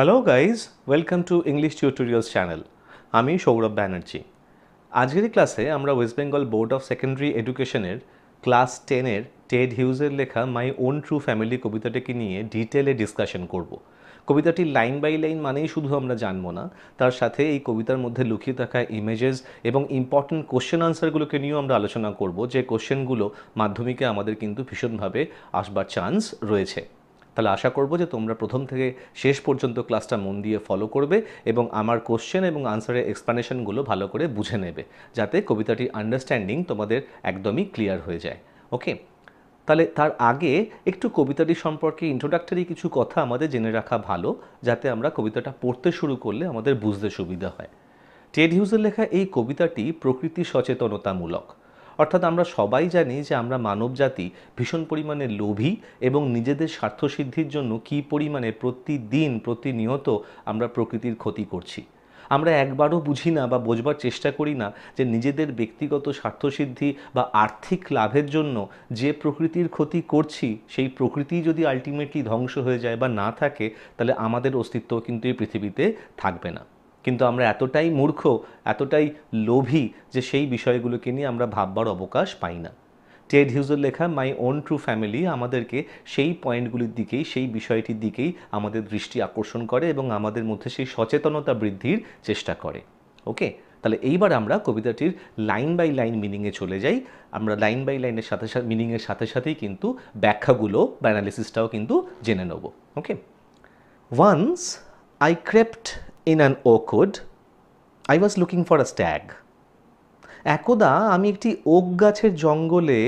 Hello guys welcome to English tutorials channel আমি সৌরভ ব্যানার্জি আজকের ক্লাসে আমরা West Bengal board of secondary এডুকেশনের ক্লাস টেনের টেড হিউজের লেখা মাই ওন ট্রু ফ্যামিলি কবিতাটিকে নিয়ে ডিটেলে ডিসকাশন করব কবিতাটি লাইন বাই লাইন মানেই শুধু আমরা জানবো না তার সাথে এই কবিতার মধ্যে লুকিয়ে থাকা ইমেজেস এবং ইম্পর্ট্যান্ট কোশ্চেন আনসারগুলোকে নিয়েও আমরা আলোচনা করব যে কোশ্চেনগুলো মাধ্যমিকে আমাদের কিন্তু ভীষণভাবে আসবার চান্স রয়েছে তাহলে আশা করব যে তোমরা প্রথম থেকে শেষ পর্যন্ত ক্লাসটা মন দিয়ে ফলো করবে এবং আমার কোশ্চেন এবং আনসারের এক্সপ্লানেশনগুলো ভালো করে বুঝে নেবে যাতে কবিতাটি আন্ডারস্ট্যান্ডিং তোমাদের একদমই ক্লিয়ার হয়ে যায় ওকে তাহলে তার আগে একটু কবিতাটি সম্পর্কে ইন্ট্রোডাক্টরি কিছু কথা আমাদের জেনে রাখা ভালো যাতে আমরা কবিতাটা পড়তে শুরু করলে আমাদের বুঝতে সুবিধা হয় টেড হিউজের লেখা এই কবিতাটি প্রকৃতি সচেতনতামূলক অর্থাৎ আমরা সবাই জানি যে আমরা মানব জাতি ভীষণ পরিমাণে লোভী এবং নিজেদের স্বার্থসিদ্ধির জন্য কি পরিমাণে প্রতিদিন প্রতিনিয়ত আমরা প্রকৃতির ক্ষতি করছি আমরা একবারও বুঝি না বা বোঝবার চেষ্টা করি না যে নিজেদের ব্যক্তিগত স্বার্থসিদ্ধি বা আর্থিক লাভের জন্য যে প্রকৃতির ক্ষতি করছি সেই প্রকৃতি যদি আলটিমেটলি ধ্বংস হয়ে যায় বা না থাকে তাহলে আমাদের অস্তিত্ব কিন্তু এই পৃথিবীতে থাকবে না কিন্তু আমরা এতটাই মূর্খ এতটাই লোভী যে সেই বিষয়গুলোকে নিয়ে আমরা ভাববার অবকাশ পাই না টেড হিউজের লেখা মাই ওন ট্রু ফ্যামিলি আমাদেরকে সেই পয়েন্টগুলির দিকেই সেই বিষয়টির দিকেই আমাদের দৃষ্টি আকর্ষণ করে এবং আমাদের মধ্যে সেই সচেতনতা বৃদ্ধির চেষ্টা করে ওকে তাহলে এইবার আমরা কবিতাটির লাইন বাই লাইন মিনিংয়ে চলে যাই আমরা লাইন বাই লাইনের সাথে সাথে মিনিংয়ের সাথে সাথেই কিন্তু ব্যাখ্যাগুলো বা অ্যানালিসিসটাও কিন্তু জেনে নেব okay once I crept in an oakwood I was looking for a stag একদা আমি একটি ওক গাছের জঙ্গলে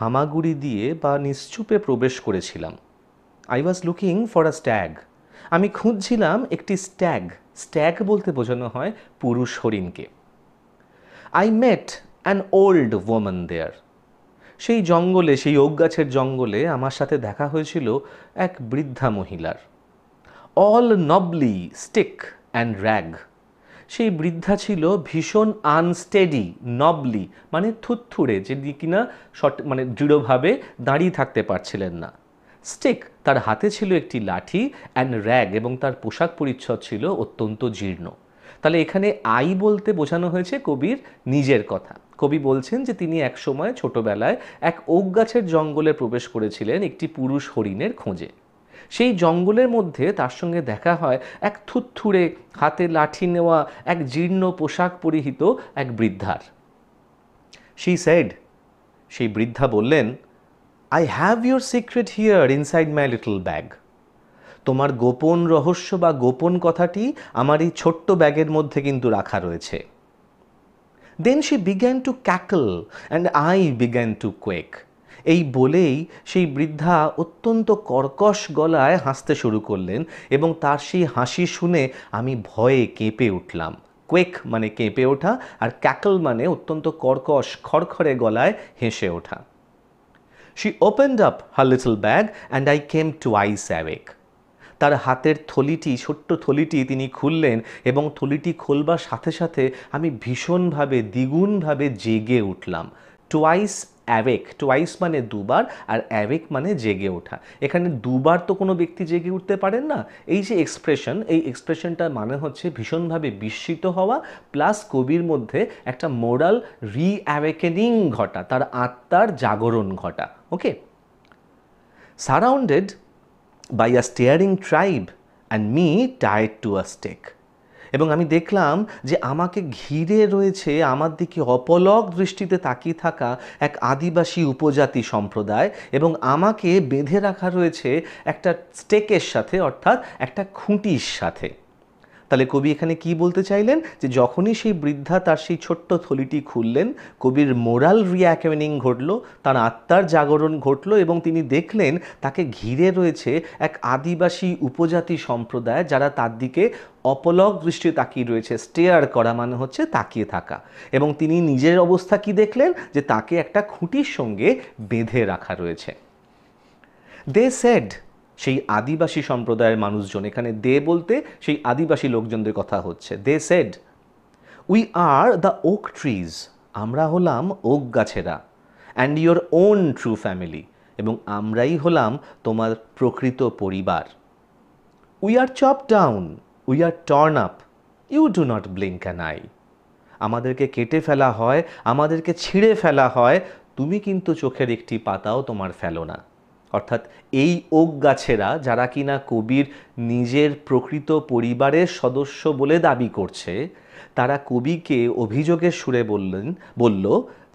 হামাগুড়ি দিয়ে বা নিশ্চুপে প্রবেশ করেছিলাম I was looking for a stag আমি খুঁজছিলাম একটি স্ট্যাগ স্ট্যাগ বলতে বোঝানো হয় পুরুষ হরিণকে I met an old woman there সেই জঙ্গলে সেই ওক গাছের জঙ্গলে আমার সাথে দেখা হয়েছিল এক বৃদ্ধা মহিলার all knobbly stick and rag সেই বৃদ্ধা ছিল ভীষণ আনস্টেডি নবলি মানে থুথুড়ে যেদি কিনা শট মানে দৃঢ়ভাবে দাঁড়িয়ে থাকতে পারছিলেন না স্টিক তার হাতে ছিল একটি লাঠি অ্যান্ড র্যাগ এবং তার পোশাক পরিচ্ছদ ছিল অত্যন্ত জীর্ণ তাহলে এখানে আই বলতে বোঝানো হয়েছে কবির নিজের কথা কবি বলছেন যে তিনি এক সময় ছোটবেলায় এক ওক গাছের জঙ্গলে প্রবেশ করেছিলেন একটি পুরুষ হরিণের খোঁজে সেই জঙ্গলের মধ্যে তার সঙ্গে দেখা হয় এক থুথুড়ে হাতে লাঠি নেওয়া এক জীর্ণ পোশাক পরিহিত এক বৃদ্ধার শি সেড সেই বৃদ্ধা বললেন I have your secret here inside my little bag তোমার গোপন রহস্য বা গোপন কথাটি আমার এই ছোট্ট ব্যাগের মধ্যে কিন্তু রাখা রয়েছে then she began to cackle and I began to quake এই বলেই সেই বৃদ্ধা অত্যন্ত কর্কশ গলায় হাসতে শুরু করলেন এবং তার সেই হাসি শুনে আমি ভয়ে কেঁপে উঠলাম কোয়েক মানে কেঁপে ওঠা আর ক্যাকল মানে অত্যন্ত কর্কশ খড়খড়ে গলায় হেসে ওঠা she opened up her little bag and I came to I awake তার হাতের থলিটি ছোট্ট থলিটি তিনি খুললেন এবং থলিটি খোলবার সাথে সাথে আমি ভীষণভাবে দ্বিগুণভাবে জেগে উঠলাম টোয়াইস অ্যাওয়েক টোয়াইস মানে দুবার আর অ্যাওয়েক মানে জেগে ওঠা এখানে দুবার তো কোনো ব্যক্তি জেগে উঠতে পারেন না এই যে এক্সপ্রেশন এই এক্সপ্রেশনটার মানে হচ্ছে ভীষণভাবে বিস্মিত হওয়া প্লাস কবির মধ্যে একটা মোরাল রি অ্যাওয়েকেনিং ঘটা তার আত্মার জাগরণ ঘটা okay surrounded by a staring tribe and me tired to a stake এবং আমি দেখলাম যে আমাকে ঘিরে রয়েছে আমার দিকে অপলক দৃষ্টিতে তাকিয়ে থাকা এক আদিবাসী উপজাতি সম্প্রদায় এবং আমাকে বেঁধে রাখা রয়েছে একটা স্টেকের সাথে অর্থাৎ একটা খুঁটির সাথে তাহলে কবি এখানে কি বলতে চাইলেন যে যখনই সেই বৃদ্ধা তার সেই ছোট্ট থলিটি খুললেন কবির মোরাল রিয়াকেনিং ঘটল তার আত্মার জাগরণ ঘটল এবং তিনি দেখলেন তাকে ঘিরে রয়েছে এক আদিবাসী উপজাতি সম্প্রদায় যারা তার দিকে অপলক দৃষ্টি তাকিয়ে রয়েছে স্টেয়ার করা মানে হচ্ছে তাকিয়ে থাকা এবং তিনি নিজের অবস্থা কি দেখলেন যে তাকে একটা খুঁটির সঙ্গে বেঁধে রাখা রয়েছে দে সেড সেই আদিবাসী সম্প্রদায়ের মানুষজন এখানে দে বলতে সেই আদিবাসী লোকজনদের কথা হচ্ছে they said we are the oak trees আমরা হলাম ওক গাছেরা and your own true family এবং আমরাই হলাম তোমার প্রকৃত পরিবার we are chop down we are torn up you do not blink an eye আমাদেরকে কেটে ফেলা হয় আমাদেরকে ছিঁড়ে ফেলা হয় তুমি কিন্তু চোখের একটি পাতাও তোমার ফেলো না অর্থাৎ এই ওক গাছেরা যারা কিনা কবির নিজের প্রকৃত পরিবারের সদস্য বলে দাবি করছে তারা কবিকে অভিযোগের সুরে বললেন বলল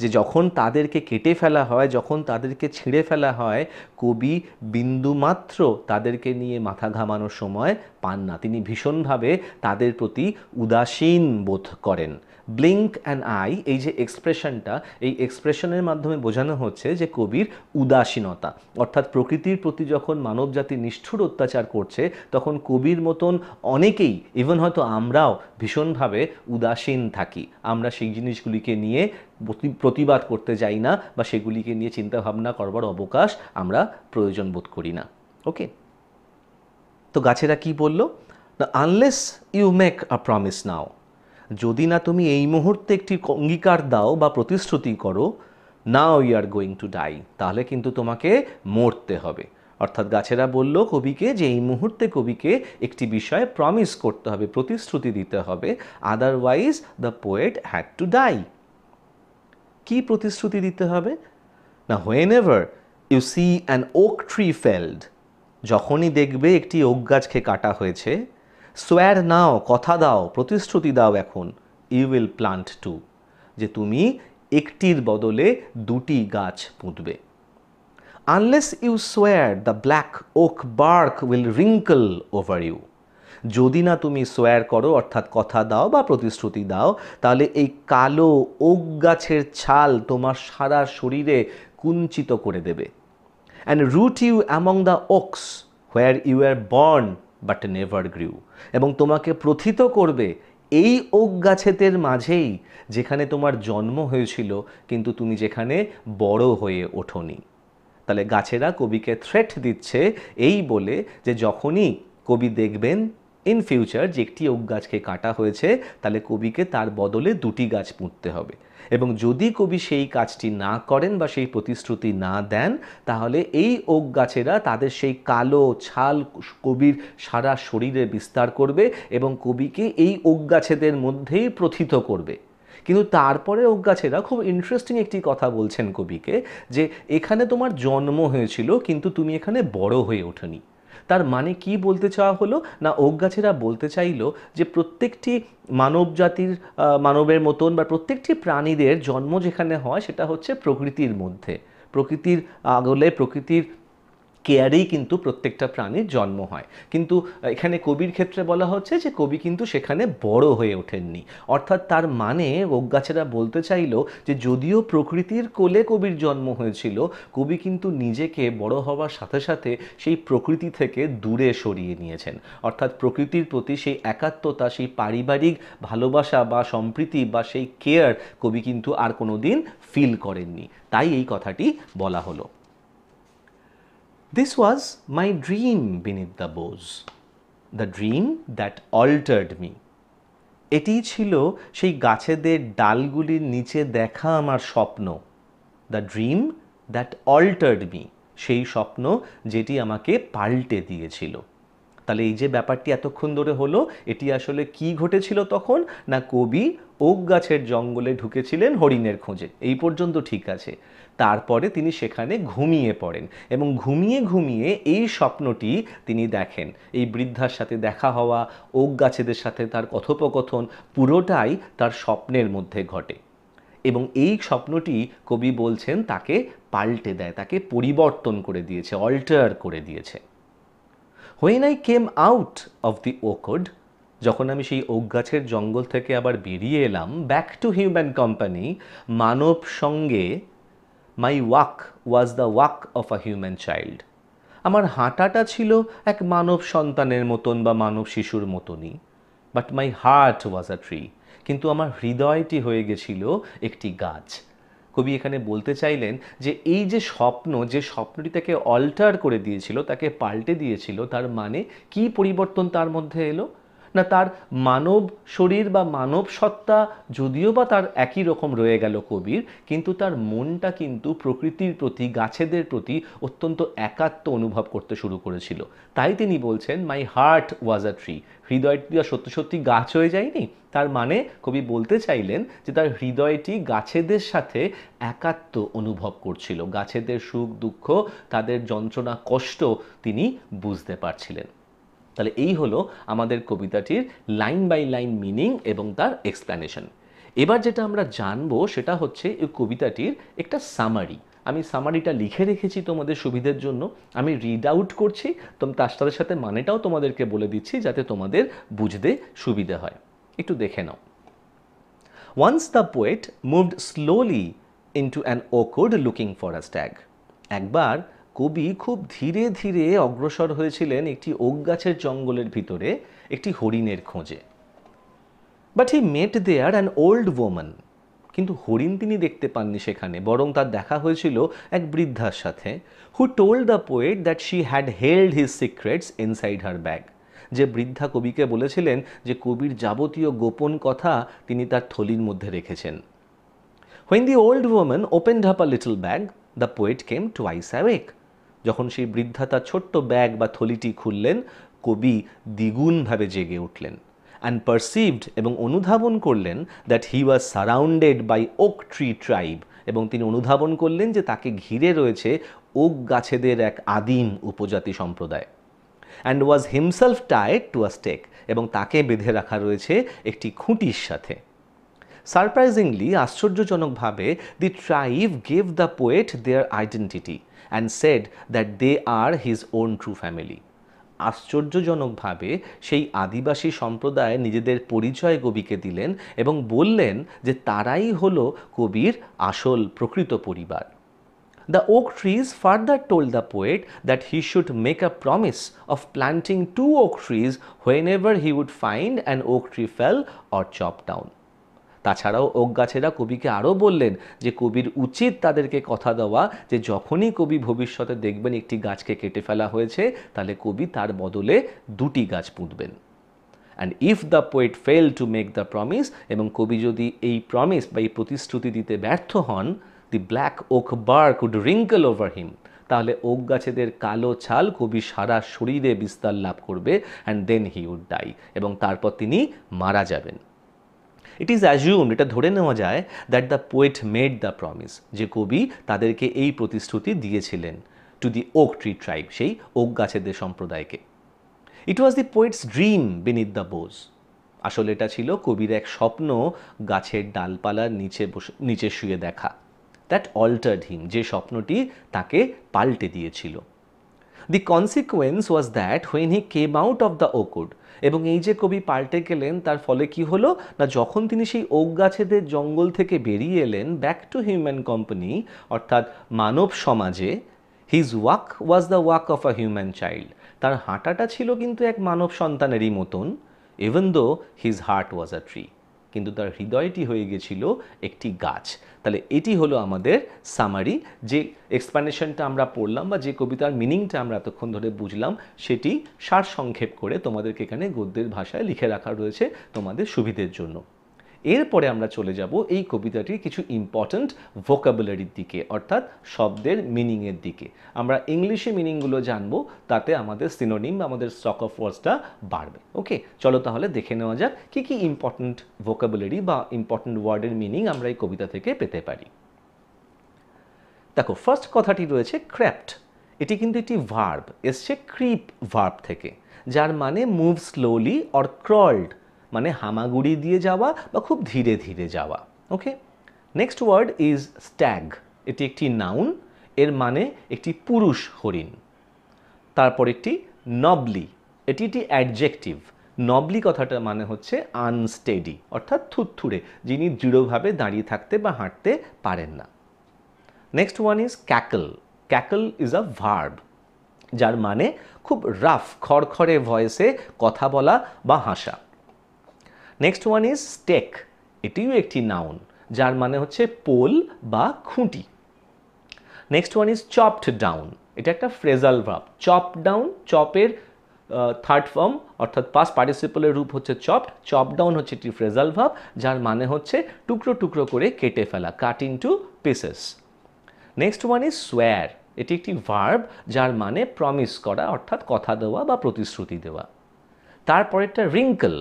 যে যখন তাদেরকে কেটে ফেলা হয় যখন তাদেরকে ছিঁড়ে ফেলা হয় কবি বিন্দুমাত্র তাদেরকে নিয়ে মাথা ঘামানোর সময় পান না তিনি ভীষণভাবে তাদের প্রতি উদাসীন বোধ করেন ব্লিঙ্ক অ্যান্ড আই এই যে এক্সপ্রেশনটা এই এক্সপ্রেশনের মাধ্যমে বোঝানো হচ্ছে যে কবির উদাসীনতা অর্থাৎ প্রকৃতির প্রতি যখন মানবজাতি নিষ্ঠুর অত্যাচার করছে তখন কবির মতন অনেকেই ইভেন হয়তো আমরাও ভীষণভাবে উদাসীন থাকি আমরা সেই জিনিসগুলিকে নিয়ে প্রতিবাদ করতে যাই না বা সেগুলিকে নিয়ে চিন্তাভাবনা করবার অবকাশ আমরা প্রয়োজন বোধ করি না ওকে তো গাছেরা কি বলল unless you make a promise now যদি না তুমি এই মুহূর্তে একটি অঙ্গীকার দাও বা প্রতিশ্রুতি করো now you are going to die তাহলে কিন্তু তোমাকে মরতে হবে অর্থাৎ গাছেরা বলল কবিকে যে এই মুহূর্তে কবিকে একটি বিষয়ে প্রমিস করতে হবে প্রতিশ্রুতি দিতে হবে otherwise the poet had to die কি প্রতিশ্রুতি দিতে হবে না whenever you see an oak tree felled যখনই দেখবে একটি ওক গাছকে কাটা হয়েছে সোয়ার নাও কথা দাও প্রতিশ্রুতি দাও এখন ইউ উইল প্লান্ট টু যে তুমি একটির বদলে দুটি গাছ পুঁতবে unless you swear the black oak bark will wrinkle over you যদি না তুমি সোয়ার করো অর্থাৎ কথা দাও বা প্রতিশ্রুতি দাও তাহলে এই কালো ওক গাছের ছাল তোমার সারা শরীরে কুঞ্চিত করে দেবে and root you among the oaks where you are born but never grew এবং তোমাকে প্রথিত করবে এই ওক গাছেতের মাঝেই যেখানে তোমার জন্ম হয়েছিল কিন্তু তুমি যেখানে বড় হয়ে ওঠোনি তাহলে গাছেরা কবিকে থ্রেট দিচ্ছে এই বলে যে যখনই কবি দেখবেন ইন ফিউচার যে একটি ওক গাছকে কাটা হয়েছে তাহলে কবিকে তার বদলে দুটি গাছ পুঁততে হবে এবং যদি কবি সেই কাজটি না করেন বা সেই প্রতিশ্রুতি না দেন তাহলে এই ওক গাছেরা তাদের সেই কালো ছাল কবির সারা শরীরে বিস্তার করবে এবং কবিকে এই ওক গাছেদের মধ্যেই প্রথিত করবে কিন্তু তারপরে গাছেরা খুব ইন্টারেস্টিং একটি কথা বলছেন কবিকে যে এখানে তোমার জন্ম হয়েছিল কিন্তু তুমি এখানে বড় হয়ে ওঠনি তার মানে কি বলতে চাওয়া হলো না অজ্ঞাছেরা বলতে চাইল যে প্রত্যেকটি মানব জাতির মানবের মতন বা প্রত্যেকটি প্রাণীদের জন্ম যেখানে হয় সেটা হচ্ছে প্রকৃতির মধ্যে প্রকৃতির আগলে প্রকৃতির কেয়ারেই কিন্তু প্রত্যেকটা প্রাণীর জন্ম হয় কিন্তু এখানে কবির ক্ষেত্রে বলা হচ্ছে যে কবি কিন্তু সেখানে বড় হয়ে ওঠেননি অর্থাৎ তার মানে রোগগাছেরা বলতে চাইল যে যদিও প্রকৃতির কোলে কবির জন্ম হয়েছিল কবি কিন্তু নিজেকে বড় হওয়ার সাথে সাথে সেই প্রকৃতি থেকে দূরে সরিয়ে নিয়েছেন অর্থাৎ প্রকৃতির প্রতি সেই একাত্মতা সেই পারিবারিক ভালোবাসা বা সম্প্রীতি বা সেই কেয়ার কবি কিন্তু আর কোনো দিন ফিল করেননি তাই এই কথাটি বলা হলো This was my dream beneath the bows, the dream that altered me. এটিই ছিল সেই গাছেদের ডালগুলির নিচে দেখা আমার স্বপ্ন the dream that altered me সেই স্বপ্ন যেটি আমাকে পাল্টে দিয়েছিল তাহলে এই যে ব্যাপারটি এতক্ষণ ধরে হলো এটি আসলে কি ঘটেছিল তখন না কবি ওক গাছের জঙ্গলে ঢুকেছিলেন হরিণের খোঁজে এই পর্যন্ত ঠিক আছে তারপরে তিনি সেখানে ঘুমিয়ে পড়েন এবং ঘুমিয়ে ঘুমিয়ে এই স্বপ্নটি তিনি দেখেন এই বৃদ্ধার সাথে দেখা হওয়া ওক গাছেদের সাথে তার কথোপকথন পুরোটাই তার স্বপ্নের মধ্যে ঘটে এবং এই স্বপ্নটি কবি বলছেন তাকে পাল্টে দেয় তাকে পরিবর্তন করে দিয়েছে অল্টার করে দিয়েছে when I came out of the oakwood যখন আমি সেই ওক গাছের জঙ্গল থেকে আবার বেরিয়ে এলাম ব্যাক টু হিউম্যান কোম্পানি মানব সঙ্গে my walk was the walk of a human child আমার হাঁটাটা ছিল এক মানব সন্তানের মতন বা মানব শিশুর মতনই but my heart was a tree কিন্তু আমার হৃদয়টি হয়ে গেছিল একটি গাছ কবি এখানে বলতে চাইলেন যে এই যে স্বপ্ন যে স্বপ্নটি তাকে অল্টার করে দিয়েছিল তাকে পাল্টে দিয়েছিল তার মানে কি পরিবর্তন তার মধ্যে এলো না তার মানব শরীর বা মানব সত্তা যদিও বা তার একই রকম রয়ে গেল কবির কিন্তু তার মনটা কিন্তু প্রকৃতির প্রতি গাছেদের প্রতি অত্যন্ত একাত্ম অনুভব করতে শুরু করেছিল তাই তিনি বলছেন মাই হার্ট ওয়াজ আ ট্রি হৃদয়টি সত্যি সত্যি গাছ হয়ে যায়নি তার মানে কবি বলতে চাইলেন যে তার হৃদয়টি গাছেদের সাথে একাত্ম অনুভব করছিল গাছেদের সুখ দুঃখ তাদের যন্ত্রণা কষ্ট তিনি বুঝতে পারছিলেন তাহলে এই হলো আমাদের কবিতাটির লাইন বাই লাইন মিনিং এবং তার এক্সপ্লানেশন এবার যেটা আমরা জানবো সেটা হচ্ছে এই কবিতাটির একটা সামারি আমি সামারিটা লিখে রেখেছি তোমাদের সুবিধের জন্য আমি রিড আউট করছি তো তার সাথে সাথে মানেটাও তোমাদেরকে বলে দিচ্ছি যাতে তোমাদের বুঝতে সুবিধে হয় একটু দেখে নাও once the poet moved slowly into an oakwood looking for a stag একবার কবি খুব ধীরে ধীরে অগ্রসর হয়েছিলেন একটি ওক গাছের জঙ্গলের ভিতরে একটি হরিণের খোঁজে but he met there an old woman কিন্তু হরিণ তিনি দেখতে পাননি সেখানে বরং তার দেখা হয়েছিল এক বৃদ্ধার সাথে who told the poet that she had held his secrets inside her bag যে বৃদ্ধা কবিকে বলেছিলেন যে কবির যাবতীয় গোপন কথা তিনি তার থলির মধ্যে রেখেছেন when the old woman opened up a little bag the poet came twice awake যখন সেই বৃদ্ধা তার ছোট্ট ব্যাগ বা থলিটি খুললেন কবি দ্বিগুণভাবে জেগে উঠলেন অ্যান্ড পারসিভড এবং অনুধাবন করলেন that he was surrounded by oak tree tribe এবং তিনি অনুধাবন করলেন যে তাকে ঘিরে রয়েছে ওক গাছেদের এক আদিম উপজাতি সম্প্রদায় and was himself tied to a stake এবং তাকে বেঁধে রাখা রয়েছে একটি খুঁটির সাথে সারপ্রাইজিংলি আশ্চর্যজনকভাবে the tribe gave the poet their identity and said that they are his own true family. আশ্চর্যজনকভাবে সেই আদিবাসী সম্প্রদায় নিজেদের পরিচয় কবিকে দিলেন এবং বললেন যে তারাই হলো কবির আসল প্রকৃত পরিবার The oak trees further told the poet that he should make a promise of planting two oak trees whenever he would find an oak tree fell or chopped down. তাছাড়াও অজ্ঞাছেরা কবিকে আরও বললেন যে কবির উচিত তাদেরকে কথা দেওয়া যে যখনই কবি ভবিষ্যতে দেখবেন একটি গাছকে কেটে ফেলা হয়েছে তাহলে কবি তার বদলে দুটি গাছ পুঁতবেন and if the poet fail to make the promise এবং কবি যদি এই প্রমিস বা এই প্রতিশ্রুতি দিতে ব্যর্থ হন the black oak bark could wrinkle over him তাহলে ওক গাছেদের কালো ছাল কবি সারা শরীরে বিস্তার লাভ করবে and then he would die এবং তারপর তিনি মারা যাবেন ইট ইজ অ্যাজিউমড এটা ধরে নেওয়া যায় that the poet made the promise যে কবি তাদেরকে এই প্রতিশ্রুতি দিয়েছিলেন to the oak tree tribe সেই ওক গাছেদের সম্প্রদায়কে it was the poet's dream beneath the boughs আসলে এটা ছিল কবির এক স্বপ্ন গাছের ডালপালার নিচে বসে নিচে শুয়ে দেখা দ্যাট অল্টার্ড হিম যে স্বপ্নটি তাকে পাল্টে দিয়েছিল the consequence was that when he came out of the oakwood এবং এই যে কবি পাল্টে গেলেন তার ফলে কি হলো না যখন তিনি সেই ওক গাছেদের জঙ্গল থেকে বেরিয়ে এলেন ব্যাক টু হিউম্যান কোম্পানি অর্থাৎ মানব সমাজে his walk was the walk of a human child তার হাঁটাটা ছিল কিন্তু এক মানব সন্তানেরই মতন even though his heart was a tree কিন্তু তার হৃদয়টি হয়ে গেছিল একটি গাছ তাহলে এটি হলো আমাদের সামারি যে এক্সপ্লানেশনটা আমরা পড়লাম বা যে কবিতার মিনিংটা আমরা এতক্ষণ ধরে বুঝলাম সেটি সারসংক্ষেপ করে তোমাদেরকে এখানে গদ্যের ভাষায় লিখে রাখা রয়েছে তোমাদের সুবিধের জন্য এরপরে আমরা চলে যাব এই কবিতাটির কিছু ইম্পর্ট্যান্ট ভোকাবুলারির দিকে অর্থাৎ শব্দের মিনিংয়ের দিকে আমরা ইংলিশে মিনিংগুলো জানবো তাতে আমাদের সিনোনিম আমাদের স্টক অফ ওয়ার্ডসটা বাড়বে ওকে চলো তাহলে দেখে নেওয়া যাক কি কি ইম্পর্ট্যান্ট ভোকাবুলারি বা ইম্পর্ট্যান্ট ওয়ার্ডের মিনিং আমরা এই কবিতা থেকে পেতে পারি দেখো ফার্স্ট কথাটি রয়েছে ক্র্যাপ্ট এটি কিন্তু একটি ভার্ব এসছে ক্রিপ ভার্ব থেকে যার মানে মুভ স্লোলি অর ক্রল্ড মানে হামাগুড়ি দিয়ে যাওয়া বা খুব ধীরে ধীরে যাওয়া okay next word is stag এটি একটি নাউন এর মানে একটি পুরুষ হরিণ তারপর একটি নবলি এটি একটি অ্যাডজেক্টিভ নবলি কথাটার মানে হচ্ছে আনস্টেডি অর্থাৎ থুথুরে যিনি দৃঢ়ভাবে দাঁড়িয়ে থাকতে বা হাঁটতে পারেন না next one is cackle cackle is a verb যার মানে খুব রাফ খড়খড়ে ভয়েসে কথা বলা বা হাসা নেক্সট ওয়ান ইজ স্টেক এটিও একটি নাউন যার মানে হচ্ছে পোল বা খুঁটি next one is chopped down এটা একটা ফ্রেজাল ভাব চপ ডাউন চপের থার্ড ফর্ম অর্থাৎ পাস পার্টিসিপলের রূপ হচ্ছে চপড চপ ডাউন হচ্ছে একটি ফ্রেজাল ভাব যার মানে হচ্ছে টুকরো টুকরো করে কেটে ফেলা cut into pieces next one is swear এটি একটি ভার্ব যার মানে প্রমিস করা অর্থাৎ কথা দেওয়া বা প্রতিশ্রুতি দেওয়া তারপরেরটা রিঙ্কল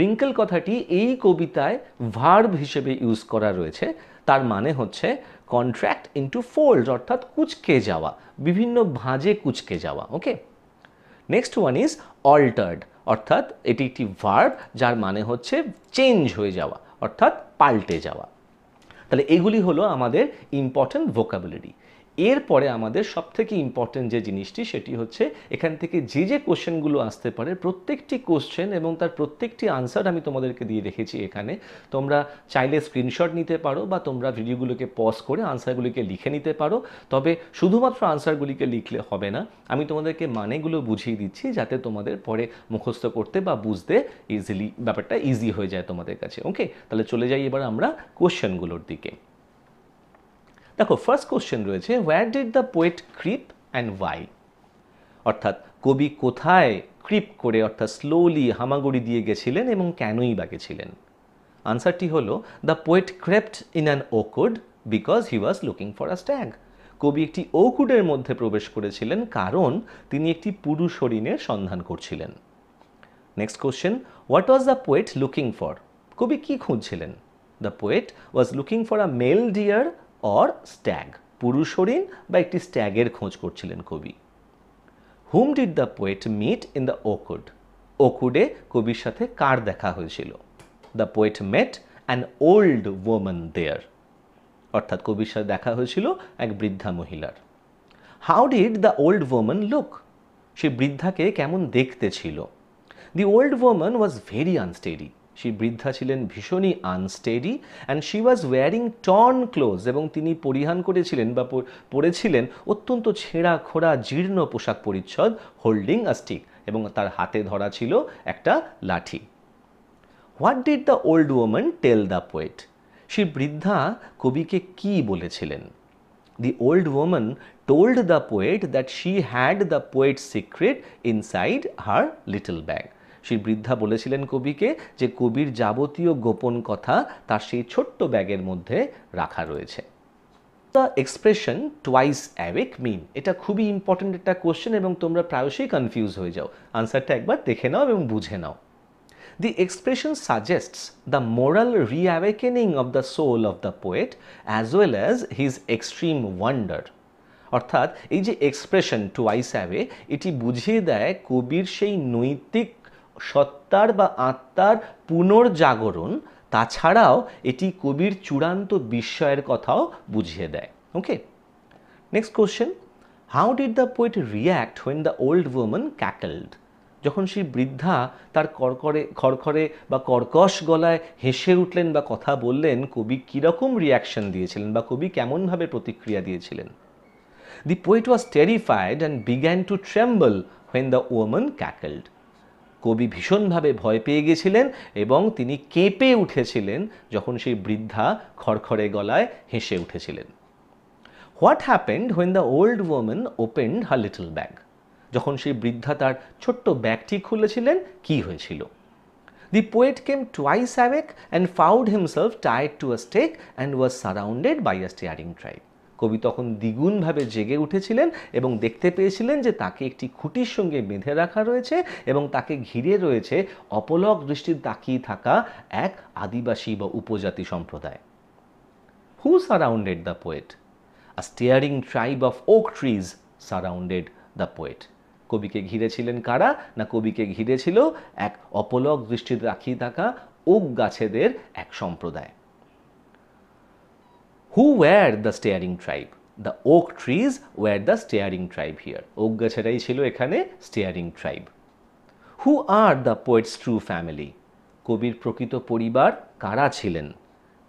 রিঙ্কেল কথাটি এই কবিতায় ভার্ব হিসেবে ইউজ করা রয়েছে তার মানে হচ্ছে কন্ট্র্যাক্ট ইন্টু ফোল্ড অর্থাৎ কুচকে যাওয়া বিভিন্ন ভাঁজে কুচকে যাওয়া okay next one is altered অর্থাৎ এটি একটি ভার্ব যার মানে হচ্ছে চেঞ্জ হয়ে যাওয়া অর্থাৎ পাল্টে যাওয়া তাহলে এগুলি হলো আমাদের ইম্পর্ট্যান্ট ভোকাবুলারি এরপরে আমাদের সবথেকে ইম্পর্টেন্ট যে জিনিসটি সেটি হচ্ছে এখান থেকে যে যে কোশ্চেনগুলো আসতে পারে প্রত্যেকটি কোশ্চেন এবং তার প্রত্যেকটি আনসার আমি তোমাদেরকে দিয়ে রেখেছি এখানে তোমরা চাইলে স্ক্রিনশট নিতে পারো বা তোমরা ভিডিওগুলোকে পজ করে আনসারগুলিকে লিখে নিতে পারো তবে শুধুমাত্র আনসারগুলিকে লিখলে হবে না আমি তোমাদেরকে মানেগুলো বুঝিয়ে দিচ্ছি যাতে তোমাদের পরে মুখস্থ করতে বা বুঝতে ইজিলি ব্যাপারটা ইজি হয়ে যায় তোমাদের কাছে ওকে তাহলে চলে যাই এবার আমরা কোশ্চেনগুলোর দিকে দেখো ফার্স্ট কোশ্চেন রয়েছে where did the poet creep and why অর্থাৎ কবি কোথায় ক্রিপ করে অর্থাৎ স্লোলি হামাগুড়ি দিয়ে গেছিলেন এবং কেনই বা গেছিলেন আনসারটি হলো the poet crept in an oakwood because he was looking for a stag কবি একটি ওকুডের মধ্যে প্রবেশ করেছিলেন কারণ তিনি একটি পুরুষ হরিণের সন্ধান করছিলেন next question what was the poet looking for কবি কি খুঁজছিলেন the poet was looking for a male deer or stag পুরুষ হরিণ বা একটি স্ট্যাগের খোঁজ করছিলেন কবি whom did the poet meet in the oakwood ওকুডে কবির সাথে কার দেখা হয়েছিল the poet met an old woman there অর্থাৎ কবির সাথে দেখা হয়েছিল এক বৃদ্ধা মহিলার how did the old woman look সে বৃদ্ধাকে কেমন দেখতে ছিল the old woman was very unsteady সেই বৃদ্ধা ছিলেন ভীষণই unsteady and she was wearing torn clothes এবং তিনি পরিহান করেছিলেন বা পরেছিলেন অত্যন্ত ছেঁড়া খোড়া জীর্ণ পোশাক পরিচ্ছদ হোল্ডিং আ স্টিক এবং তার হাতে ধরা ছিল একটা লাঠি what did the old woman tell the poet সেই বৃদ্ধা কবিকে কি বলেছিলেন the old woman told the poet that she had the poet secret inside her little bag সেই বৃদ্ধা বলেছিলেন কবিকে যে কবির যাবতীয় গোপন কথা তার সেই ছোট্ট ব্যাগের মধ্যে রাখা রয়েছে the expression twice awake mean এটা খুবই ইম্পর্টেন্ট একটা কোয়েশ্চেন এবং তোমরা প্রায়শই কনফিউজ হয়ে যাও আনসারটা একবার দেখে নাও এবং বুঝে নাও expression expression the moral re reawakening of the soul of the poet as well as his extreme wonder অর্থাৎ এই যে এক্সপ্রেশন টু আইস অ্যাওয়ে এটি বুঝিয়ে দেয় কবির সেই নৈতিক সত্তার বা আত্মার পুনর্জাগরণ তাছাড়াও এটি কবির চূড়ান্ত বিস্ময়ের কথাও বুঝিয়ে দেয় okay next question how did the poet react when the old woman cackled যখন সেই বৃদ্ধা তার করকরে খরখরে বা কর্কশ গলায় হেসে উঠলেন বা কথা বললেন কবি কীরকম রিয়াকশন দিয়েছিলেন বা কবি কেমনভাবে প্রতিক্রিয়া দিয়েছিলেন the poet was terrified and began to tremble when the woman cackled কবি ভীষণভাবে ভয় পেয়ে গেছিলেন এবং তিনি কেঁপে উঠেছিলেন যখন সেই বৃদ্ধা খড়খড়ে গলায় হেসে উঠেছিলেন what happened when the old woman opened her little bag যখন সেই বৃদ্ধা তার ছোট্ট ব্যাগটি খুলেছিলেন কি হয়েছিল the poet came twice awake and found himself tired to a stake and was surrounded by a staring tribe কবি তখন দ্বিগুণভাবে জেগে উঠেছিলেন এবং দেখতে পেয়েছিলেন যে তাকে একটি খুঁটির সঙ্গে বেঁধে রাখা রয়েছে এবং তাকে ঘিরে রয়েছে অপলক দৃষ্টির তাকিয়ে থাকা এক আদিবাসী বা উপজাতি সম্প্রদায় who surrounded the poet a steering tribe of oak trees surrounded the poet কবিকে ঘিরেছিলেন কারা না কবিকে ঘিরেছিল এক অপলক দৃষ্টিতে রাখিয়ে থাকা ওক গাছেদের এক সম্প্রদায় who were the steering tribe the oak trees were the staring tribe here oak গাছেরাই ছিল এখানে staring tribe who are the poet's true family কবির প্রকৃত পরিবার কারা ছিলেন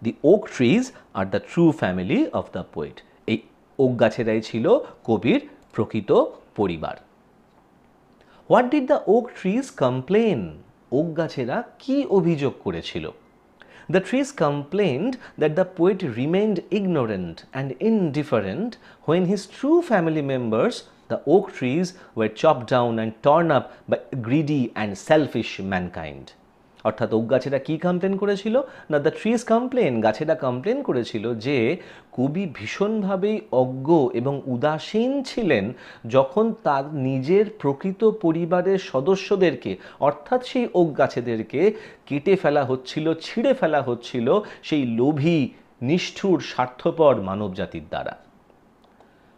the oak trees are the true family of the poet এই oak গাছেরাই ছিল কবির প্রকৃত পরিবার what did the oak trees complain oak গাছেরা কী অভিযোগ করেছিল The trees complained that the poet remained ignorant and indifferent when his true family members, the oak trees, were chopped down and torn up by greedy and selfish mankind. অর্থাৎ oak গাছেরা কী complain করেছিল না the trees complain গাছেরা complain করেছিল যে কবি ভীষণভাবেই অজ্ঞ এবং উদাসীন ছিলেন যখন তার নিজের প্রকৃত পরিবারের সদস্যদেরকে অর্থাৎ সেই ওক গাছেদেরকে কেটে ফেলা হচ্ছিল ছিঁড়ে ফেলা হচ্ছিল সেই লোভী নিষ্ঠুর স্বার্থপর মানবজাতির দ্বারা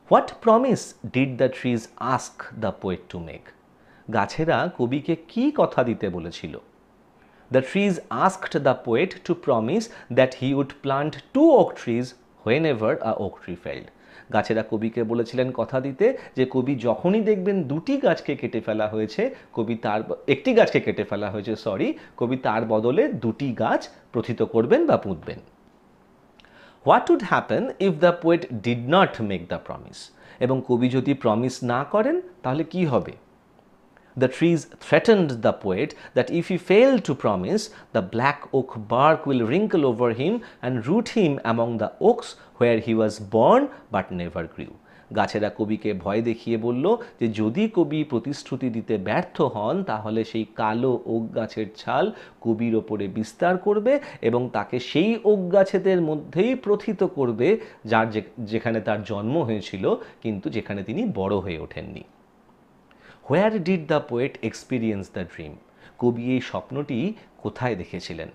what promise did the trees ask the poet to make গাছেরা কবিকে কি কথা দিতে বলেছিল the trees asked the poet to promise that he would plant two oak trees whenever a oak tree felled গাছেরা কবিকে বলেছিলেন কথা দিতে যে কবি যখনই দেখবেন দুটি গাছকে কেটে ফেলা হয়েছে কবি তার একটি গাছকে কেটে ফেলা হয়েছে সরি কবি তার বদলে দুটি গাছ প্রথিত করবেন বা পুঁতবেন what would happen if the poet did not make the promise এবং কবি যদি প্রমিস না করেন তাহলে কি হবে The trees threatened the poet that if he failed to promise, the black oak bark will wrinkle over him and root him among the oaks where he was born but never grew. গাছেরা কবিকে ভয় দেখিয়ে বলল যে যদি কবি প্রতিশ্রুতি দিতে ব্যর্থ হন তাহলে সেই কালো ওক গাছের ছাল কবির ওপরে বিস্তার করবে এবং তাকে সেই ওক গাছেদের মধ্যেই প্রথিত করবে যার যেখানে তার জন্ম হয়েছিল কিন্তু যেখানে তিনি বড় হয়ে ওঠেননি where did the poet experience the dream কবি এই স্বপ্নটি কোথায় দেখেছিলেন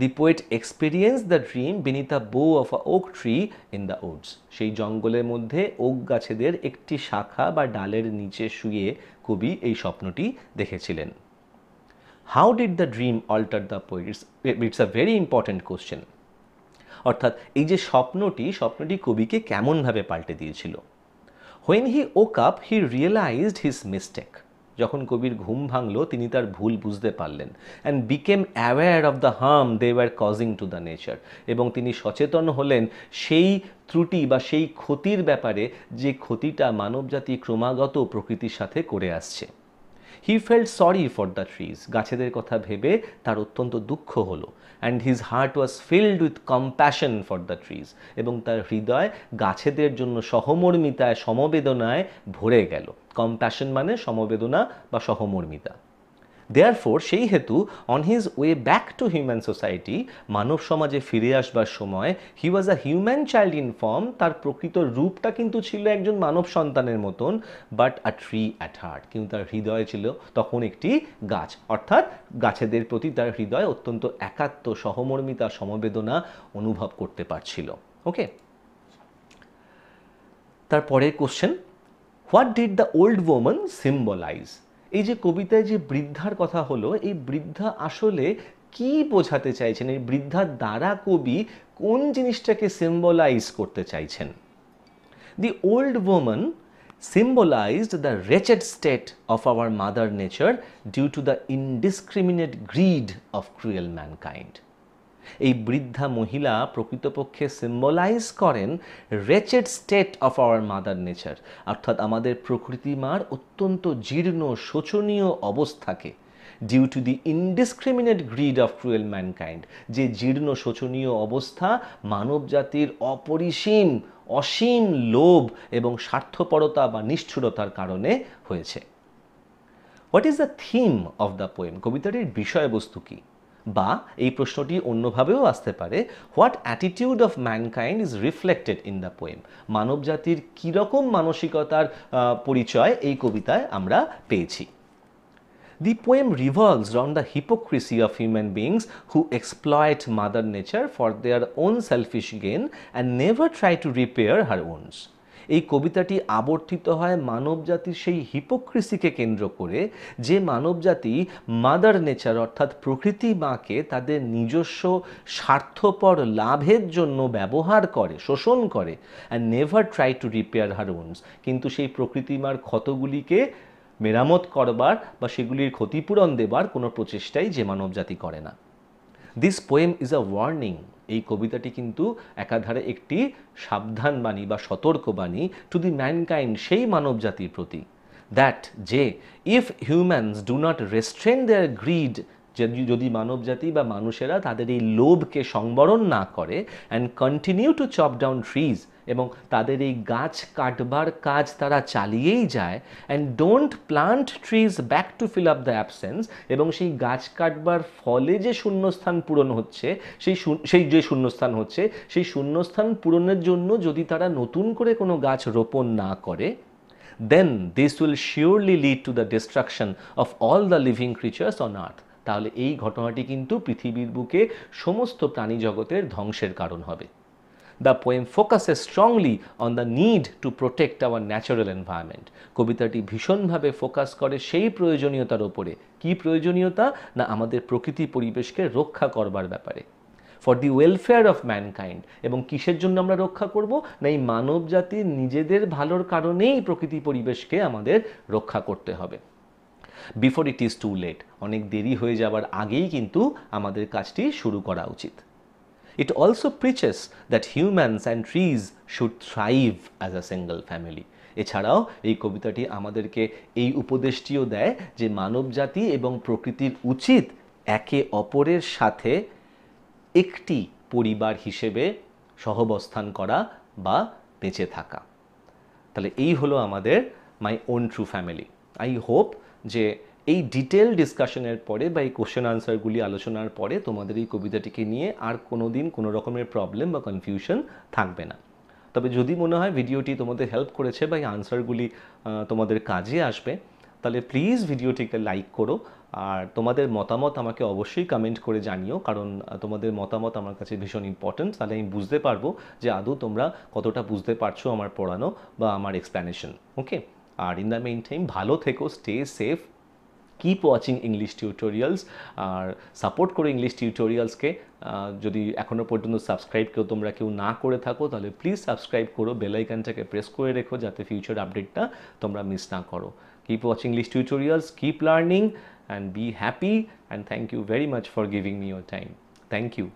the poet experience the dream beneath bough of a oak tree in the woods সেই জঙ্গলের মধ্যে ওক গাছেদের একটি শাখা বা ডালের নিচে শুয়ে কবি এই স্বপ্নটি দেখেছিলেন how did the dream alter the poet's it's a very important question অর্থাৎ এই যে স্বপ্নটি স্বপ্নটি কবিকে কেমনভাবে পাল্টে দিয়েছিল when he woke up he realized his mistake যখন কবির ঘুম ভাঙল তিনি তার ভুল বুঝতে পারলেন and became aware of the harm they were causing to the nature এবং তিনি সচেতন হলেন সেই ত্রুটি বা সেই ক্ষতির ব্যাপারে যে ক্ষতিটা মানবজাতি ক্রমাগত প্রকৃতির সাথে করে আসছে he felt sorry for the trees গাছেদের কথা ভেবে তার অত্যন্ত দুঃখ হলো and his heart was filled with compassion for the trees এবং তার হৃদয় গাছেদের জন্য সহমর্মিতায় সমবেদনায় ভরে গেল কম্প্যাশন মানে সমবেদনা বা সহমর্মিতা দেয়ারফোর সেই হেতু on his way back to human society মানব সমাজে ফিরে আসবার সময় he was a human child in form তার প্রকৃত রূপটা কিন্তু ছিল একজন মানব সন্তানের মতন but a tree at heart কিন্তু তার হৃদয় ছিল তখন একটি গাছ অর্থাৎ গাছেদের প্রতি তার হৃদয় অত্যন্ত একাত্ম সহমর্মিতা সমবেদনা অনুভব করতে পারছিল ওকে তারপরের question what did the old woman symbolize এই যে কবিতায় যে বৃদ্ধার কথা হলো এই বৃদ্ধা আসলে কি বোঝাতে চাইছেন এই বৃদ্ধার দ্বারা কবি কোন জিনিসটাকে সিম্বলাইজ করতে চাইছেন the old woman symbolized the wretched state of our mother nature due to the indiscriminate greed of cruel mankind. এই বৃদ্ধা মহিলা প্রকৃতপক্ষে সিম্বলাইজ করেন wretched state of our mother nature অর্থাৎ আমাদের প্রকৃতি মার অত্যন্ত জীর্ণ শোচনীয় অবস্থাকে due to the indiscriminate greed of cruel mankind যে জীর্ণ শোচনীয় অবস্থা মানব জাতির অপরিসীম অসীম লোভ এবং স্বার্থপরতা বা নিষ্ঠুরতার কারণে হয়েছে what is the theme of the poem কবিতাটির বিষয়বস্তু কী বা এই প্রশ্নটি অন্যভাবেও আসতে পারে what attitude of mankind is reflected in the poem মানব জাতির কীরকম মানসিকতার পরিচয় এই কবিতায় আমরা পেয়েছি the poem revolves round the hypocrisy of human beings who exploit mother nature for their own selfish gain and never try to repair her wounds এই কবিতাটি আবর্তিত হয় মানবজাতির সেই হিপোক্রিসিকে কেন্দ্র করে যে মানবজাতি মাদার নেচার অর্থাৎ প্রকৃতি মাকে তাদের নিজস্ব স্বার্থপর লাভের জন্য ব্যবহার করে শোষণ করে and never try to repair her wounds কিন্তু সেই প্রকৃতি মার ক্ষতগুলিকে মেরামত করবার বা সেগুলির ক্ষতিপূরণ দেবার কোনো প্রচেষ্টাই যে মানবজাতি করে না this poem is a warning এই কবিতাটি কিন্তু একাধারে একটি সাবধানবাণী বা সতর্কবাণী টু দি ম্যানকাইন্ড সেই মানব জাতির প্রতি দ্যাট যে if humans do not restrain their greed যদি মানবজাতি বা মানুষেরা তাদের এই লোভকে সংবরণ না করে and continue to chop down trees এবং তাদের এই গাছ কাটবার কাজ তারা চালিয়েই যায় and don't plant trees back to fill up the absence এবং সেই গাছ কাটবার ফলে যে শূন্যস্থান পূরণ হচ্ছে সেই সেই যে শূন্যস্থান হচ্ছে সেই শূন্যস্থান পূরণের জন্য যদি তারা নতুন করে কোনো গাছ রোপণ না করে then this will surely lead to the destruction of all the living creatures on earth তাহলে এই ঘটনাটি কিন্তু পৃথিবীর বুকে সমস্ত প্রাণী জগতের ধ্বংসের কারণ হবে the poem focuses strongly on the need to protect our natural environment কবিতাটি ভীষণভাবে ফোকাস করে সেই প্রয়োজনীয়তার ওপরে কি প্রয়োজনীয়তা না আমাদের প্রকৃতি পরিবেশকে রক্ষা করবার ব্যাপারে for the welfare of mankind এবং কিসের জন্য আমরা রক্ষা করব না এই মানব জাতির নিজেদের ভালোর কারণেই প্রকৃতি পরিবেশকে আমাদের রক্ষা করতে হবে before it is too late অনেক দেরি হয়ে যাবার আগেই কিন্তু আমাদের কাজটি শুরু করা উচিত it also preaches that humans and trees should thrive as a single family এছাড়াও এই কবিতাটি আমাদেরকে এই উপদেশটিও দেয় যে মানবজাতি এবং প্রকৃতির উচিত একে অপরের সাথে একটি পরিবার হিসেবে সহবস্থান করা বা বেঁচে থাকা তাহলে এই হলো আমাদের my own true family I hope যে এই ডিটেল ডিসকাশনের পরে বা এই কোশ্চেন আনসারগুলি আলোচনার পরে তোমাদের এই কবিতাটিকে নিয়ে আর কোনো দিন কোনো রকমের প্রবলেম বা কনফিউশন থাকবে না তবে যদি মনে হয় ভিডিওটি তোমাদের হেল্প করেছে বা এই আনসারগুলি তোমাদের কাজে আসবে তাহলে প্লিজ ভিডিওটিকে লাইক করো আর তোমাদের মতামত আমাকে অবশ্যই কমেন্ট করে জানিও কারণ তোমাদের মতামত আমার কাছে ভীষণ ইম্পর্ট্যান্ট তাহলে আমি বুঝতে পারবো যে আদৌ তোমরা কতটা বুঝতে পারছো আমার পড়ানো বা আমার এক্সপ্ল্যানেশন ওকে আর ইন দ্য মেইন টাইম ভালো থেকো stay safe keep watching English tutorials আর সাপোর্ট করো ইংলিশ টিউটোরিয়ালসকে যদি এখনও পর্যন্ত সাবস্ক্রাইব কেউ তোমরা কেউ না করে থাকো তাহলে প্লিজ সাবস্ক্রাইব করো বেলাইকানটাকে প্রেস করে রেখো যাতে ফিউচার আপডেটটা তোমরা মিস না করো keep watching English tutorials keep learning and be happy and thank you very much for giving me your time thank you